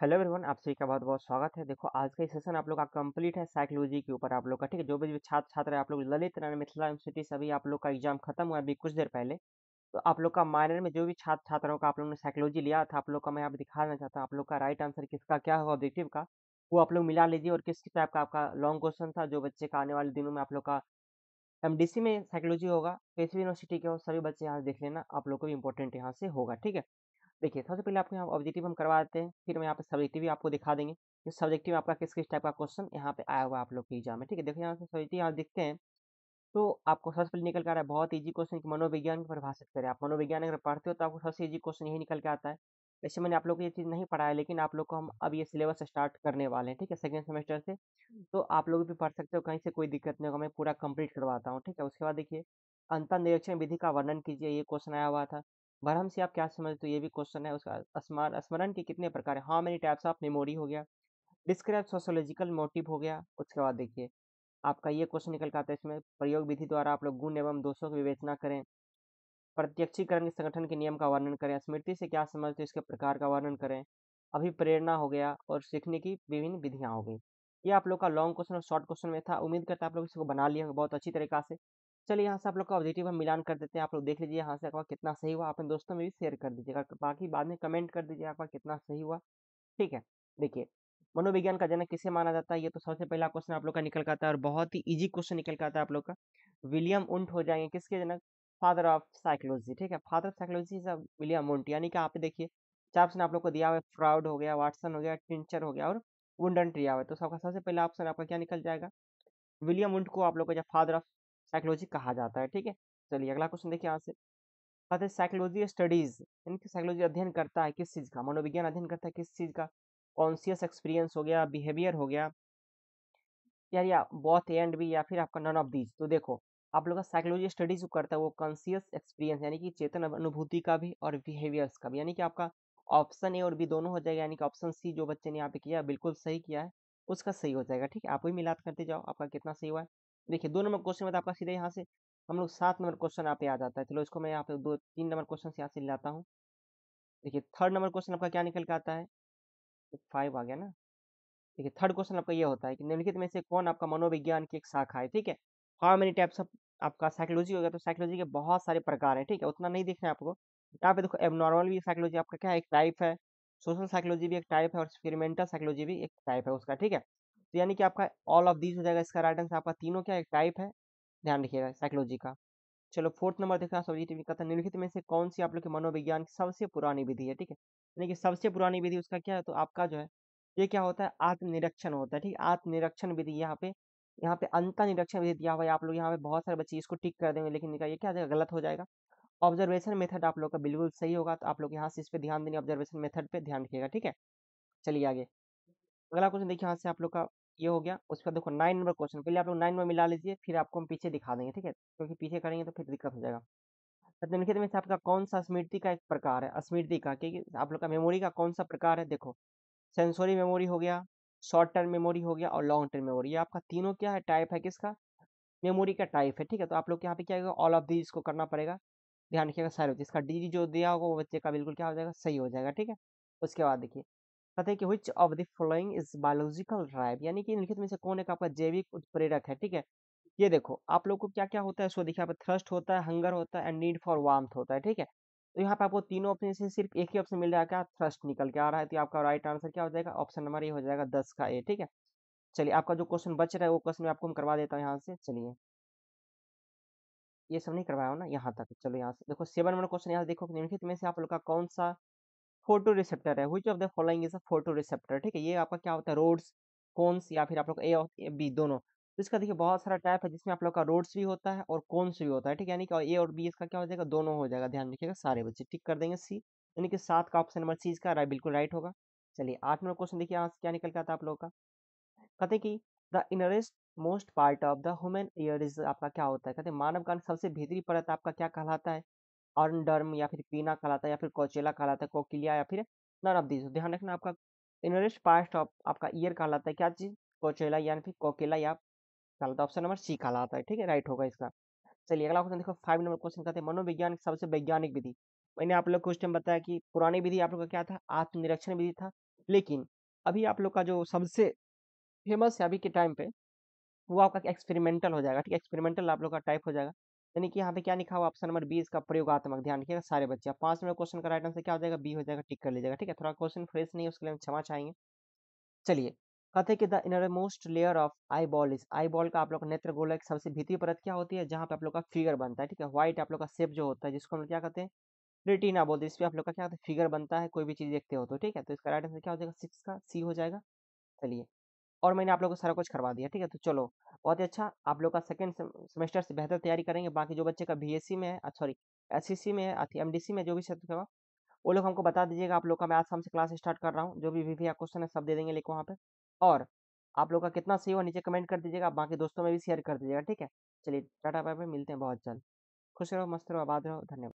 hello everyone आप सभी का बहुत बहुत स्वागत है देखो आज का सेशन आप लोग का कंप्लीट है साइकोलॉजी के ऊपर आप लोग का ठीक है जो भी छात्र छात्र है आप लोग ललित नारायण मिथिला यूनिवर्सिटी से आप लोग का एग्जाम खत्म हुआ अभी कुछ देर पहले तो आप लोग का माइनर में जो भी छात्र छात्राओं का आप लोगों ने साइकोलॉजी लिया था आप लोग का मैं आप दिखाना चाहता हूँ आप लोग का राइट आंसर किसका क्या होगा ऑब्जेक्टिव का वो आप लोग मिला लीजिए और किस टाइप का आपका लॉन्ग क्वेश्चन था जो बच्चे का आने वाले दिनों में आप लोग का एम में साइकोलॉजी होगा कैसे यूनिवर्सिटी के हो सभी बच्चे यहाँ देख लेना आप लोग को भी इंपॉर्टेंट यहाँ से होगा ठीक है देखिए सबसे पहले आपको यहाँ ऑब्जेक्टिव हम करवा देते हैं फिर हम यहाँ पे सब्जेक्टिव भी आपको दिखा देंगे कि सब्जेक्टिव आपका किस किस टाइप का क्वेश्चन यहाँ पे आया हुआ आप लोग के एग्जाम में ठीक है देखो यहाँ से सब्जेक्टिव यहाँ देखते हैं तो आपको सबसे पहले निकल कर आ रहा है बहुत ईजी क्वेश्चन कि मनोविज्ञान को परिभाषित करें आप मनोविज्ञान अगर पढ़ते हो तो आपको सबसे ईजी क्वेश्चन यही निकल के आता है वैसे मैंने आप लोग को ये चीज़ नहीं पढ़ाया लेकिन आप लोग को हम अब ये सिलेबस स्टार्ट करने वाले हैं ठीक है सेकेंड सेमेस्टर से तो आप लोग भी पढ़ सकते हो कहीं से कोई दिक्कत नहीं होगा मैं पूरा कंप्लीट करवाता हूँ ठीक है उसके बाद देखिए अंतर निरीक्षण विधि का वर्णन कीजिए ये क्वेश्चन आया हुआ था भरम से आप क्या समझते हो ये भी क्वेश्चन है उसका स्मरण स्मरण के कितने प्रकार है how many types of memory हो गया डिस्क्राइब सोशोलॉजिकल मोटिव हो गया उसके बाद देखिए आपका ये क्वेश्चन निकल के आता है इसमें प्रयोग विधि द्वारा आप लोग गुण एवं दोषों की विवेचना करें प्रत्यक्षीकरण के संगठन के नियम का वर्णन करें स्मृति से क्या समझते हो इसके प्रकार का वर्णन करें अभी प्रेरणा हो गया और सीखने की विभिन्न विधियाँ हो गई ये आप लोग का लॉन्ग क्वेश्चन और शॉर्ट क्वेश्चन में था उम्मीद करता आप लोग इसको बना लिए होंगे बहुत अच्छी तरीका से चलिए यहाँ से आप लोग का ऑब्जेक्टिव हम मिलान कर देते हैं आप लोग देख लीजिए यहाँ से आपका कितना सही हुआ अपने दोस्तों में भी शेयर कर दीजिएगा बाकी बाद में कमेंट कर दीजिए आपका कितना सही हुआ ठीक है देखिए मनोविज्ञान का जनक किसे माना जाता है ये तो सबसे पहला क्वेश्चन आप लोग का निकल का आता है और बहुत ही ईजी क्वेश्चन निकल करता आता है आप लोग का विलियम उन्ट हो जाएंगे किसके जनक फादर ऑफ साइकोलॉजी ठीक है father of psychology is William Wundt यानी कि आप देखिए चार ऑप्शन आप लोग को दिया हुआ है फ्राउड हो गया वाटसन हो गया टिंचर हो गया और वुंडन ट्रिया हुआ तो सबका सबसे पहला ऑप्शन आपका क्या निकल जाएगा विलियम उन्ट को आप लोग का फादर ऑफ साइकोलॉजी कहा जाता है ठीक है चलिए अगला क्वेश्चन देखिए यहाँ से कहते हैं साइकोलॉजी स्टडीज इनकी साइकोलॉजी अध्ययन करता है किस चीज़ का मनोविज्ञान अध्ययन करता है किस चीज़ का कॉन्सियस एक्सपीरियंस हो गया बिहेवियर हो गया यार या बॉथ एंड भी या फिर आपका नन ऑफ दीज तो देखो आप लोग का साइकोलॉजी स्टडीज जो करता है वो कॉन्सियस एक्सपीरियंस यानी कि चेतन अनुभूति का भी और बिहेवियर्स का भी यानी कि आपका ऑप्शन ए और बी दोनों हो जाएगा यानी कि ऑप्शन सी जो बच्चे ने यहाँ पे किया बिल्कुल सही किया है उसका सही हो जाएगा ठीक है आप ही मिलाद करते जाओ आपका कितना सही हुआ है देखिए दो नंबर क्वेश्चन में तो आपका सीधे यहाँ से हम लोग सात नंबर क्वेश्चन यहाँ पे आ जाता है चलो इसको मैं यहाँ पे दो तीन नंबर क्वेश्चन यहाँ से लाता हूँ देखिए थर्ड नंबर क्वेश्चन आपका क्या निकल के आता है फाइव आ गया ना देखिए थर्ड क्वेश्चन आपका ये होता है कि निम्नलिखित में से कौन आपका मनोविज्ञान की एक शाखा है ठीक है हाउ मेनी टाइप्स ऑफ आपका साइकोलॉजी हो गया तो साइकोलॉजी के बहुत सारे प्रकार हैं ठीक है उतना नहीं देखना आपको यहाँ पे देखो एबनॉर्मल भी साइकोलॉजी आपका क्या है एक टाइप है सोशल साइकोलॉजी भी एक टाइप है और एक्सपेरिमेंटल साइकोलॉजी भी एक टाइप है उसका ठीक है तो यानी कि आपका ऑल ऑफ दीज हो जाएगा इसका राइट आंसर आपका तीनों क्या एक टाइप है ध्यान रखिएगा साइकोलॉजी का चलो फोर्थ नंबर हैं सब्जेक्टिव कथा निम्नलिखित में से कौन सी आप लोग के मनोविज्ञान की सबसे पुरानी विधि है ठीक है यानी कि सबसे पुरानी विधि उसका क्या है तो आपका जो है ये क्या होता है आत्मनिरीक्षण होता है ठीक है आत्मनिरीक्षण विधि यहाँ पे यहाँ पे अंतर निरीक्षण विधि दिया हुआ है आप लोग यहाँ पे बहुत सारे बच्चे इसको टिक कर देंगे लेकिन इनका ये क्या जाएगा गलत हो जाएगा ऑब्जर्वेशन मेथड आप लोग का बिल्कुल सही होगा तो आप लोग यहाँ से इस पर ध्यान देंगे ऑब्जर्वेशन मेथड पर ध्यान रखिएगा ठीक है चलिए आगे अगला क्वेश्चन देखिए यहाँ से आप लोग का ये हो गया उसके बाद देखो नाइन नंबर क्वेश्चन पहले आप लोग नाइन में मिला लीजिए फिर आपको हम पीछे दिखा देंगे ठीक है क्योंकि पीछे करेंगे तो फिर दिक्कत हो जाएगा तो निखित में से आपका कौन सा स्मृति का एक प्रकार है स्मृति का क्योंकि आप लोग का मेमोरी का कौन सा प्रकार है देखो सेंसोरी मेमोरी हो गया शॉर्ट टर्म मेमोरी हो गया और लॉन्ग टर्म मेमोरी ये आपका तीनों क्या है टाइप है किसका मेमोरी का टाइप है ठीक है तो आप लोग यहाँ पे क्या होगा ऑल ऑफ दीज को करना पड़ेगा ध्यान रखिएगा सारे जिसका इसका डी जो दिया होगा वो बच्चे का बिल्कुल क्या हो जाएगा सही हो जाएगा ठीक है उसके बाद देखिए कहते हैं कि which of the following is biological drive यानी कि निम्नलिखित में से कौन एक आपका जैविक उत्प्रेरक है ठीक है ये देखो आप लोग को क्या क्या होता है सो देखिए आप पे थ्रस्ट होता है हंगर होता है एंड नीड फॉर वार्म होता है ठीक है तो यहाँ पे आपको तीनों ऑप्शन से सिर्फ एक ही ऑप्शन मिल जाएगा क्या थ्रस्ट निकल के आ रहा है तो आपका राइट आंसर क्या हो जाएगा ऑप्शन नंबर ये हो जाएगा दस का ए ठीक है चलिए आपका जो क्वेश्चन बच रहा है वो क्वेश्चन मैं आपको मैं करवा देता हूँ यहाँ से चलिए ये सब नहीं करवाया हो ना यहाँ तक चलो यहाँ से देखो सेवन नंबर क्वेश्चन यहाँ देखो निम्नलिखित में से आप लोग का कौन सा फोटो रिसेप्टर है which of the following is a photo receptor ठीक है ये आपका क्या होता है रोड्स कोन्स या फिर आप लोग ए और बी दोनों तो इसका देखिए बहुत सारा टाइप है जिसमें आप लोग का रोड्स भी होता है और कॉन्स भी होता है ठीक है यानी कि ए और बी इसका क्या हो जाएगा दोनों हो जाएगा ध्यान रखिएगा सारे बच्चे टिक कर देंगे सी यानी कि सात का ऑप्शन नंबर सी इसका राइट बिल्कुल राइट होगा चलिए आठ नंबर क्वेश्चन देखिए यहाँ से क्या निकल के आता है आप लोग का कहते कि the innerest most part of the human ear is आपका क्या होता है कहते हैं मानव का सबसे भीतरी परत आपका क्या कहलाता है अर्नडर्म या फिर पीना कहलाता है या फिर कोचेला कहलाता है कोकिलिया या फिर नन ऑफ दिस ध्यान रखना आपका इनरेस्ट पास्ट ऑफ आपका ईयर कहलाता है क्या चीज कोचेला या फिर कोकेला या कहलाता है ऑप्शन नंबर सी कहलाता है ठीक है राइट होगा इसका चलिए अगला क्वेश्चन देखो फाइव नंबर क्वेश्चन कहते हैं मनोविज्ञान सबसे वैज्ञानिक विधि मैंने आप लोग को उस टाइम बताया कि पुरानी विधि आप लोग का क्या था आत्मनिरीक्षण विधि था लेकिन अभी आप लोग का जो सबसे फेमस है अभी के टाइम पे वो आपका एक्सपेरिमेंटल हो जाएगा ठीक है एक्सपेरिमेंटल आप लोग का टाइप हो जाएगा यानी कि यहाँ पे क्या लिखा हुआ ऑप्शन नंबर बी इसका प्रयोगात्मक ध्यान रखिएगा सारे बच्चे आप पांच नंबर क्वेश्चन का राइट आंसर क्या हो जाएगा बी हो जाएगा टिक कर लीजिएगा ठीक है थोड़ा क्वेश्चन फ्रेश नहीं उसके लिए हम क्षमा चाहेंगे चलिए कहते कि the inner most layer of eye ball is eye ball का आप लोग का नेत्र एक सबसे भीतरी परत क्या होती है जहाँ पे आप लोग का फिगर बनता है ठीक है व्हाइट आप लोग का सेप जो होता है जिसको हम लोग क्या कहते हैं रेटिना बोलते हैं इस पर आप लोग का क्या होता है फिगर बनता है कोई भी चीज़ देखते हो तो ठीक है तो इसका राइट आंसर क्या हो जाएगा सिक्स का सी हो जाएगा चलिए और मैंने आप लोगों को सारा कुछ करवा दिया ठीक है तो चलो बहुत ही अच्छा आप लोग का सेकेंड सेमेस्टर से बेहतर तैयारी करेंगे बाकी जो बच्चे का बी में है सॉरी एस में है एम डी में जो भी क्षेत्र का वो लोग हमको बता दीजिएगा आप लोग का मैं आज शाम से क्लास स्टार्ट कर रहा हूँ जो भी वी क्वेश्चन है सब दे देंगे लेकिन वहाँ पर और आप लोग का कितना सही हुआ नीचे कमेंट कर दीजिएगा बाकी दोस्तों में भी शेयर कर दीजिएगा ठीक है चलिए टाटा बाय बाय मिलते हैं बहुत जल्द खुश रहो मस्त रहो आबाद रहो धन्यवाद